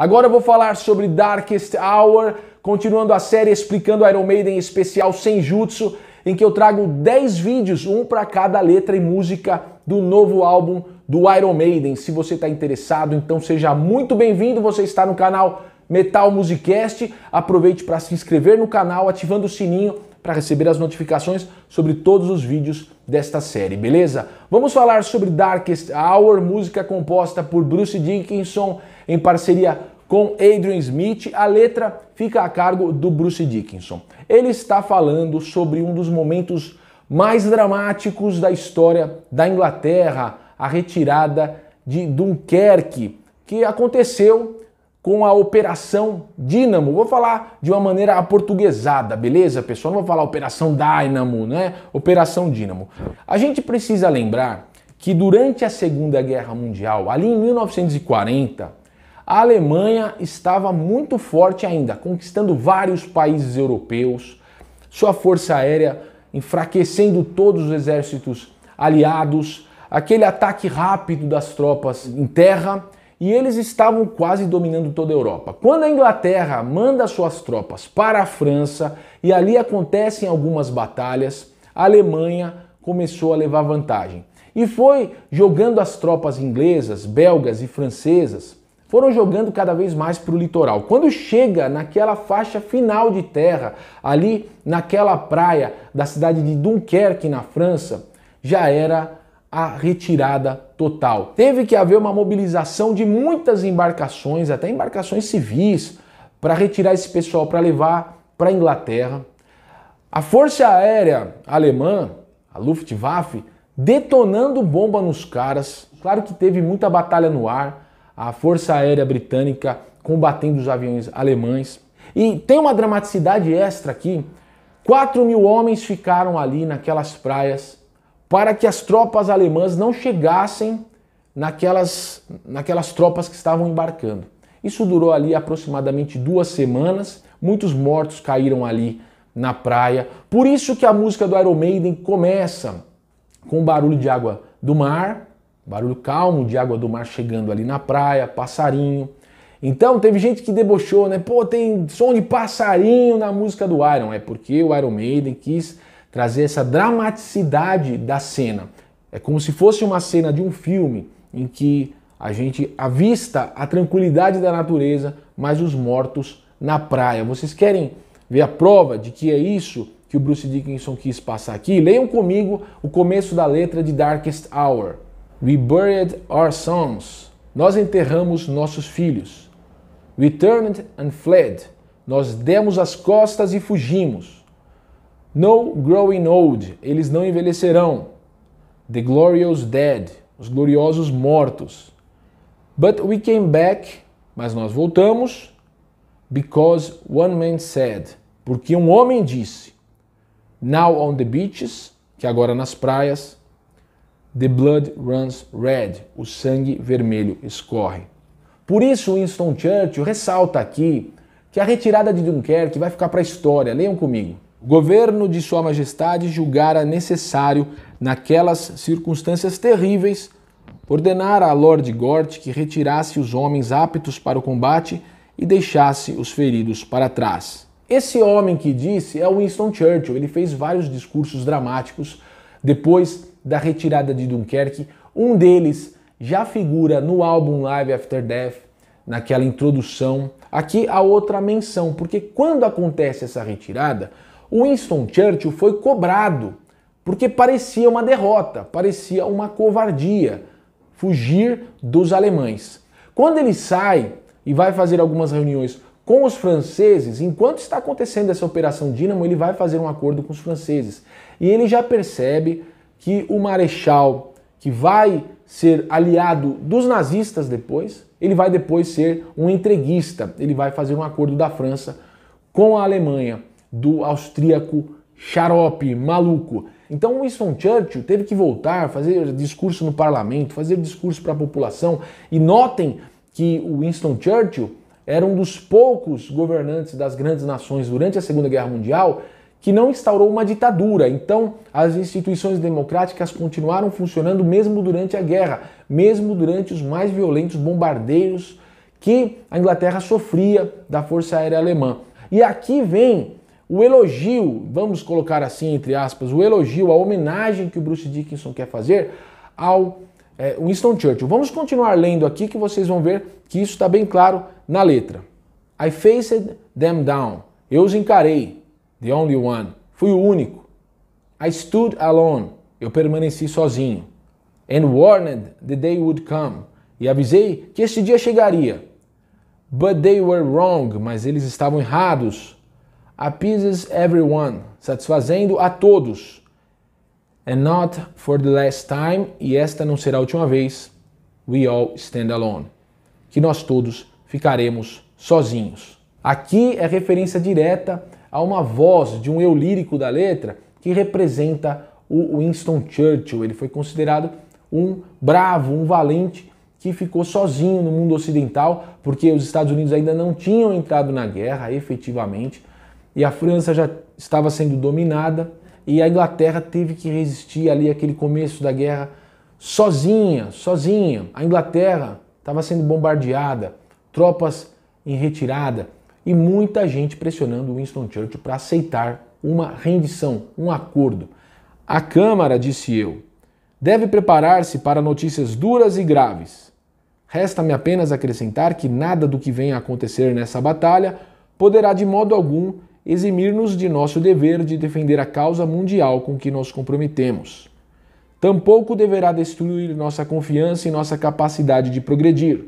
Agora eu vou falar sobre Darkest Hour, continuando a série explicando Iron Maiden especial Senjutsu, em que eu trago 10 vídeos, um para cada letra e música do novo álbum do Iron Maiden. Se você está interessado, então seja muito bem-vindo, você está no canal Metal Musicast. Aproveite para se inscrever no canal, ativando o sininho para receber as notificações sobre todos os vídeos desta série, beleza? Vamos falar sobre Darkest Hour, música composta por Bruce Dickinson em parceria com Adrian Smith, a letra fica a cargo do Bruce Dickinson. Ele está falando sobre um dos momentos mais dramáticos da história da Inglaterra, a retirada de Dunkerque, que aconteceu com a Operação Dínamo. Vou falar de uma maneira aportuguesada, beleza, pessoal? Não vou falar Operação Dynamo, né? Operação Dínamo. A gente precisa lembrar que durante a Segunda Guerra Mundial, ali em 1940, a Alemanha estava muito forte ainda, conquistando vários países europeus, sua força aérea enfraquecendo todos os exércitos aliados, aquele ataque rápido das tropas em terra e eles estavam quase dominando toda a Europa. Quando a Inglaterra manda suas tropas para a França e ali acontecem algumas batalhas, a Alemanha começou a levar vantagem e foi jogando as tropas inglesas, belgas e francesas, foram jogando cada vez mais para o litoral. Quando chega naquela faixa final de terra, ali naquela praia da cidade de Dunkerque, na França, já era a retirada total. Teve que haver uma mobilização de muitas embarcações, até embarcações civis, para retirar esse pessoal para levar para a Inglaterra. A Força Aérea Alemã, a Luftwaffe, detonando bomba nos caras. Claro que teve muita batalha no ar, a Força Aérea Britânica combatendo os aviões alemães. E tem uma dramaticidade extra aqui. 4 mil homens ficaram ali naquelas praias para que as tropas alemãs não chegassem naquelas, naquelas tropas que estavam embarcando. Isso durou ali aproximadamente duas semanas, muitos mortos caíram ali na praia. Por isso que a música do Iron Maiden começa com barulho de água do mar, barulho calmo de água do mar chegando ali na praia, passarinho. Então teve gente que debochou, né? Pô, tem som de passarinho na música do Iron. É porque o Iron Maiden quis trazer essa dramaticidade da cena. É como se fosse uma cena de um filme em que a gente avista a tranquilidade da natureza, mas os mortos na praia. Vocês querem ver a prova de que é isso que o Bruce Dickinson quis passar aqui? Leiam comigo o começo da letra de Darkest Hour. We buried our sons. Nós enterramos nossos filhos. We turned and fled. Nós demos as costas e fugimos. No growing old, eles não envelhecerão. The glorious dead, os gloriosos mortos. But we came back, mas nós voltamos. Because one man said, porque um homem disse. Now on the beaches, que agora nas praias. The blood runs red, o sangue vermelho escorre. Por isso, Winston Churchill ressalta aqui que a retirada de Dunkerque vai ficar para a história. Leiam comigo. O governo de Sua Majestade julgara necessário, naquelas circunstâncias terríveis, ordenar a Lord Gort que retirasse os homens aptos para o combate e deixasse os feridos para trás. Esse homem que disse é Winston Churchill. Ele fez vários discursos dramáticos depois da retirada de Dunkerque. Um deles já figura no álbum Live After Death, naquela introdução. Aqui a outra menção, porque quando acontece essa retirada, Winston Churchill foi cobrado porque parecia uma derrota, parecia uma covardia fugir dos alemães. Quando ele sai e vai fazer algumas reuniões com os franceses, enquanto está acontecendo essa operação Dínamo, ele vai fazer um acordo com os franceses. E ele já percebe que o marechal que vai ser aliado dos nazistas depois, ele vai depois ser um entreguista, ele vai fazer um acordo da França com a Alemanha do austríaco xarope, maluco. Então Winston Churchill teve que voltar, fazer discurso no parlamento, fazer discurso para a população. E notem que o Winston Churchill era um dos poucos governantes das grandes nações durante a Segunda Guerra Mundial que não instaurou uma ditadura. Então, as instituições democráticas continuaram funcionando mesmo durante a guerra, mesmo durante os mais violentos bombardeios que a Inglaterra sofria da Força Aérea Alemã. E aqui vem o elogio, vamos colocar assim entre aspas, o elogio, a homenagem que o Bruce Dickinson quer fazer ao é, Winston Churchill. Vamos continuar lendo aqui que vocês vão ver que isso está bem claro na letra. I faced them down. Eu os encarei. The only one. Fui o único. I stood alone. Eu permaneci sozinho. And warned the day would come. E avisei que este dia chegaria. But they were wrong. Mas eles estavam errados appeases everyone, satisfazendo a todos. And not for the last time, e esta não será a última vez, we all stand alone, que nós todos ficaremos sozinhos. Aqui é referência direta a uma voz de um eu lírico da letra que representa o Winston Churchill. Ele foi considerado um bravo, um valente que ficou sozinho no mundo ocidental, porque os Estados Unidos ainda não tinham entrado na guerra efetivamente, e a França já estava sendo dominada e a Inglaterra teve que resistir ali aquele começo da guerra sozinha, sozinha. A Inglaterra estava sendo bombardeada, tropas em retirada e muita gente pressionando Winston Churchill para aceitar uma rendição, um acordo. A Câmara, disse eu, deve preparar-se para notícias duras e graves. Resta-me apenas acrescentar que nada do que venha a acontecer nessa batalha poderá de modo algum eximir-nos de nosso dever de defender a causa mundial com que nos comprometemos. Tampouco deverá destruir nossa confiança e nossa capacidade de progredir,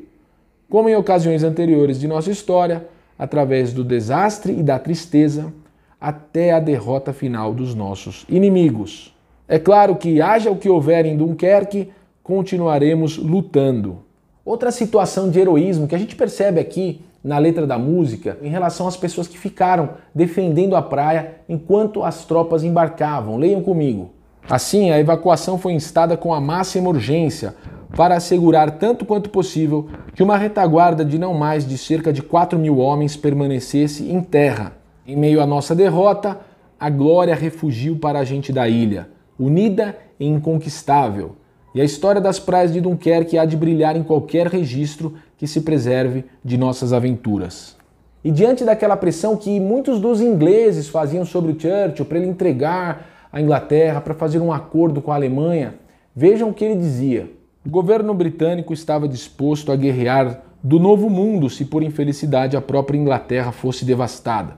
como em ocasiões anteriores de nossa história, através do desastre e da tristeza, até a derrota final dos nossos inimigos. É claro que, haja o que houver em Dunkerque, continuaremos lutando. Outra situação de heroísmo que a gente percebe aqui na letra da música em relação às pessoas que ficaram defendendo a praia enquanto as tropas embarcavam. Leiam comigo. Assim, a evacuação foi instada com a máxima urgência para assegurar tanto quanto possível que uma retaguarda de não mais de cerca de 4 mil homens permanecesse em terra. Em meio à nossa derrota, a glória refugiu para a gente da ilha, unida e inconquistável. E a história das praias de Dunkerque há de brilhar em qualquer registro que se preserve de nossas aventuras. E diante daquela pressão que muitos dos ingleses faziam sobre o Churchill para ele entregar a Inglaterra, para fazer um acordo com a Alemanha, vejam o que ele dizia. O governo britânico estava disposto a guerrear do novo mundo se por infelicidade a própria Inglaterra fosse devastada.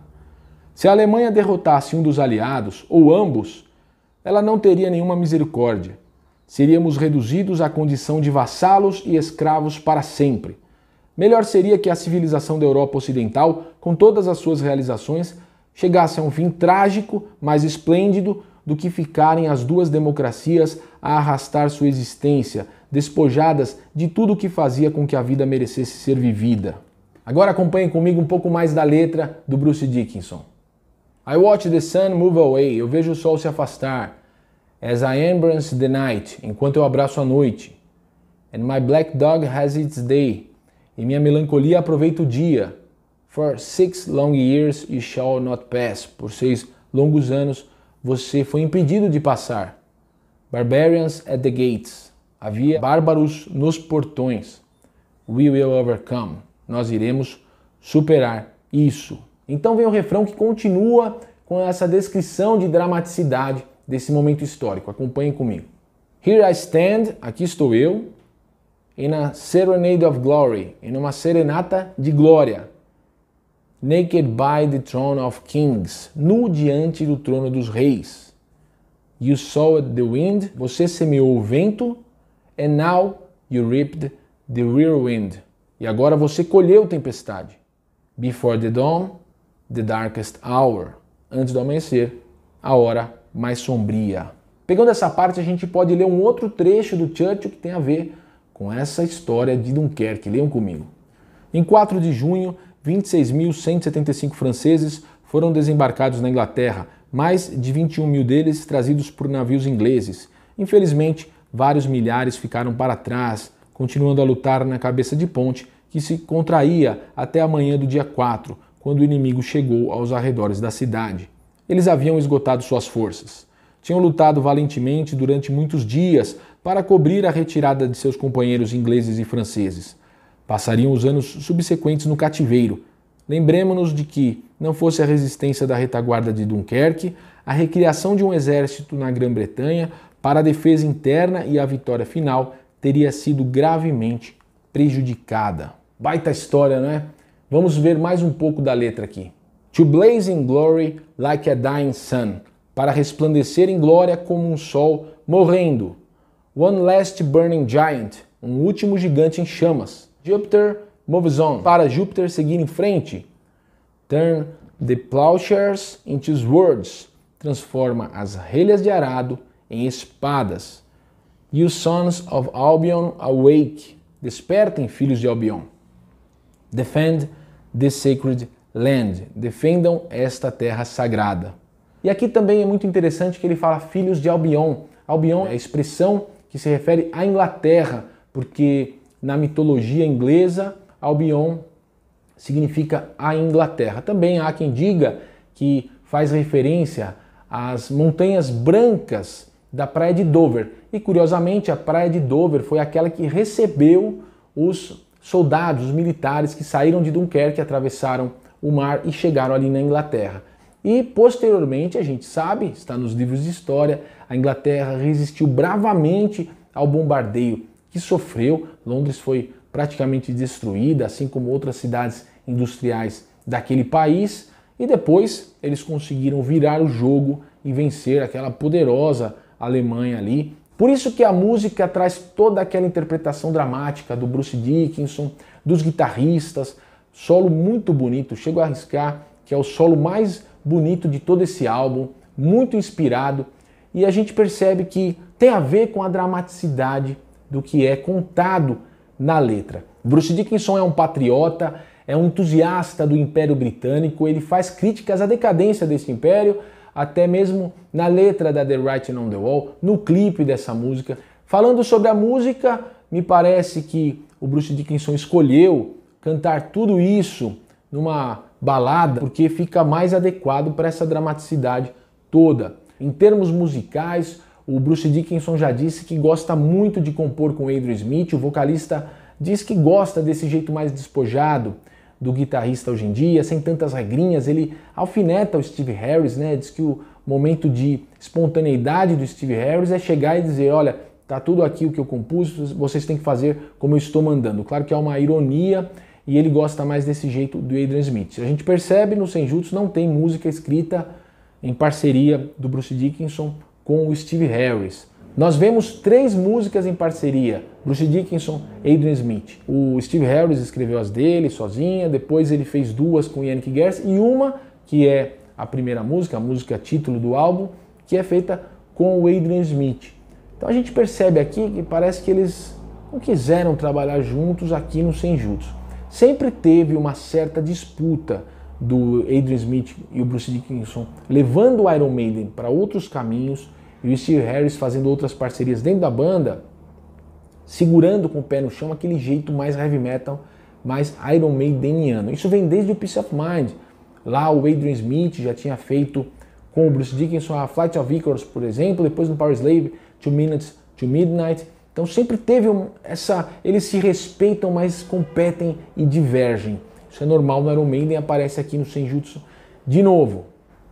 Se a Alemanha derrotasse um dos aliados, ou ambos, ela não teria nenhuma misericórdia. Seríamos reduzidos à condição de vassalos e escravos para sempre. Melhor seria que a civilização da Europa Ocidental, com todas as suas realizações, chegasse a um fim trágico, mas esplêndido, do que ficarem as duas democracias a arrastar sua existência, despojadas de tudo o que fazia com que a vida merecesse ser vivida. Agora acompanhe comigo um pouco mais da letra do Bruce Dickinson. I watch the sun move away, eu vejo o sol se afastar. As I embrace the night, enquanto eu abraço a noite. And my black dog has its day, e minha melancolia aproveita o dia. For six long years you shall not pass. Por seis longos anos você foi impedido de passar. Barbarians at the gates. Havia bárbaros nos portões. We will overcome. Nós iremos superar isso. Então vem o refrão que continua com essa descrição de dramaticidade desse momento histórico. Acompanhem comigo. Here I stand, aqui estou eu, in a serenade of glory, em uma serenata de glória. Naked by the throne of kings, nu diante do trono dos reis. You sowed the wind, você semeou o vento, and now you reaped the wind. E agora você colheu tempestade. Before the dawn, the darkest hour. Antes do amanhecer, a hora mais sombria. Pegando essa parte, a gente pode ler um outro trecho do Churchill que tem a ver com essa história de Dunkerque. Leiam comigo. Em 4 de junho, 26.175 franceses foram desembarcados na Inglaterra, mais de 21 mil deles trazidos por navios ingleses. Infelizmente, vários milhares ficaram para trás, continuando a lutar na cabeça de ponte que se contraía até a manhã do dia 4, quando o inimigo chegou aos arredores da cidade. Eles haviam esgotado suas forças. Tinham lutado valentemente durante muitos dias para cobrir a retirada de seus companheiros ingleses e franceses. Passariam os anos subsequentes no cativeiro. Lembremos-nos de que, não fosse a resistência da retaguarda de Dunkerque, a recriação de um exército na Grã-Bretanha para a defesa interna e a vitória final teria sido gravemente prejudicada. Baita história, não é? Vamos ver mais um pouco da letra aqui. To blaze in glory like a dying sun. Para resplandecer em glória como um sol morrendo. One last burning giant. Um último gigante em chamas. Jupiter moves on. Para Júpiter seguir em frente. Turn the plowshares into swords. Transforma as relhas de arado em espadas. You sons of Albion awake. Despertem, filhos de Albion. Defend the sacred land, defendam esta terra sagrada. E aqui também é muito interessante que ele fala filhos de Albion. Albion é a expressão que se refere à Inglaterra, porque na mitologia inglesa, Albion significa a Inglaterra. Também há quem diga que faz referência às montanhas brancas da Praia de Dover. E curiosamente, a Praia de Dover foi aquela que recebeu os soldados, os militares que saíram de Dunkerque, atravessaram o mar e chegaram ali na Inglaterra. E posteriormente, a gente sabe, está nos livros de história, a Inglaterra resistiu bravamente ao bombardeio que sofreu. Londres foi praticamente destruída, assim como outras cidades industriais daquele país. E depois eles conseguiram virar o jogo e vencer aquela poderosa Alemanha ali. Por isso que a música traz toda aquela interpretação dramática do Bruce Dickinson, dos guitarristas, Solo muito bonito, chego a arriscar que é o solo mais bonito de todo esse álbum, muito inspirado, e a gente percebe que tem a ver com a dramaticidade do que é contado na letra. Bruce Dickinson é um patriota, é um entusiasta do Império Britânico, ele faz críticas à decadência desse império, até mesmo na letra da The Writing on the Wall, no clipe dessa música. Falando sobre a música, me parece que o Bruce Dickinson escolheu cantar tudo isso numa balada, porque fica mais adequado para essa dramaticidade toda. Em termos musicais, o Bruce Dickinson já disse que gosta muito de compor com Andrew Smith, o vocalista diz que gosta desse jeito mais despojado do guitarrista hoje em dia, sem tantas regrinhas, ele alfineta o Steve Harris, né? Diz que o momento de espontaneidade do Steve Harris é chegar e dizer, olha, tá tudo aqui o que eu compus, vocês têm que fazer como eu estou mandando. Claro que é uma ironia e ele gosta mais desse jeito do Adrian Smith. A gente percebe no Senjutsu não tem música escrita em parceria do Bruce Dickinson com o Steve Harris. Nós vemos três músicas em parceria: Bruce Dickinson, Adrian Smith. O Steve Harris escreveu as dele sozinha, depois ele fez duas com Yannick Gers e uma que é a primeira música, a música título do álbum, que é feita com o Adrian Smith. Então a gente percebe aqui que parece que eles não quiseram trabalhar juntos aqui no Senjutsu sempre teve uma certa disputa do Adrian Smith e o Bruce Dickinson levando o Iron Maiden para outros caminhos e o Steve Harris fazendo outras parcerias dentro da banda, segurando com o pé no chão aquele jeito mais heavy metal, mais Iron Maideniano. Isso vem desde o Peace of Mind. Lá o Adrian Smith já tinha feito com o Bruce Dickinson a Flight of Icarus, por exemplo, depois no Power Slave, Two Minutes to Midnight, então sempre teve essa. Eles se respeitam, mas competem e divergem. Isso é normal no Iron Maiden aparece aqui no Senjutsu de novo.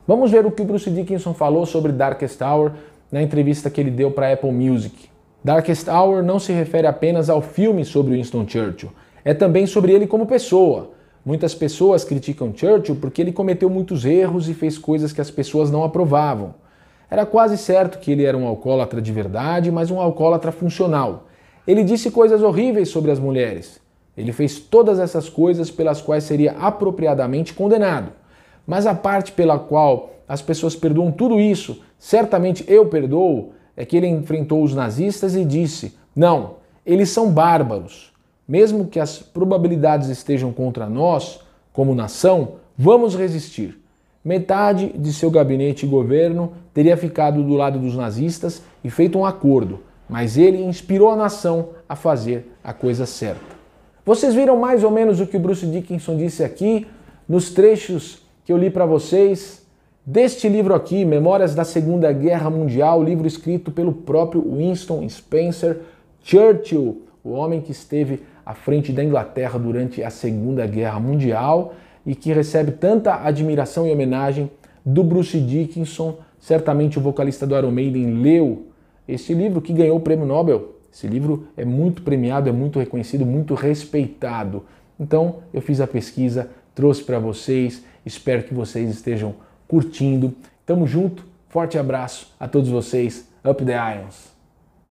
Vamos ver o que o Bruce Dickinson falou sobre Darkest Hour na entrevista que ele deu para Apple Music. Darkest Hour não se refere apenas ao filme sobre Winston Churchill, é também sobre ele como pessoa. Muitas pessoas criticam Churchill porque ele cometeu muitos erros e fez coisas que as pessoas não aprovavam. Era quase certo que ele era um alcoólatra de verdade, mas um alcoólatra funcional. Ele disse coisas horríveis sobre as mulheres. Ele fez todas essas coisas pelas quais seria apropriadamente condenado. Mas a parte pela qual as pessoas perdoam tudo isso, certamente eu perdoo, é que ele enfrentou os nazistas e disse: não, eles são bárbaros. Mesmo que as probabilidades estejam contra nós, como nação, vamos resistir. Metade de seu gabinete e governo teria ficado do lado dos nazistas e feito um acordo, mas ele inspirou a nação a fazer a coisa certa. Vocês viram mais ou menos o que o Bruce Dickinson disse aqui nos trechos que eu li para vocês deste livro aqui, Memórias da Segunda Guerra Mundial, livro escrito pelo próprio Winston Spencer Churchill, o homem que esteve à frente da Inglaterra durante a Segunda Guerra Mundial e que recebe tanta admiração e homenagem do Bruce Dickinson. Certamente o vocalista do Iron Maiden leu esse livro que ganhou o prêmio Nobel. Esse livro é muito premiado, é muito reconhecido, muito respeitado. Então eu fiz a pesquisa, trouxe para vocês, espero que vocês estejam curtindo. Tamo junto, forte abraço a todos vocês. Up the Irons!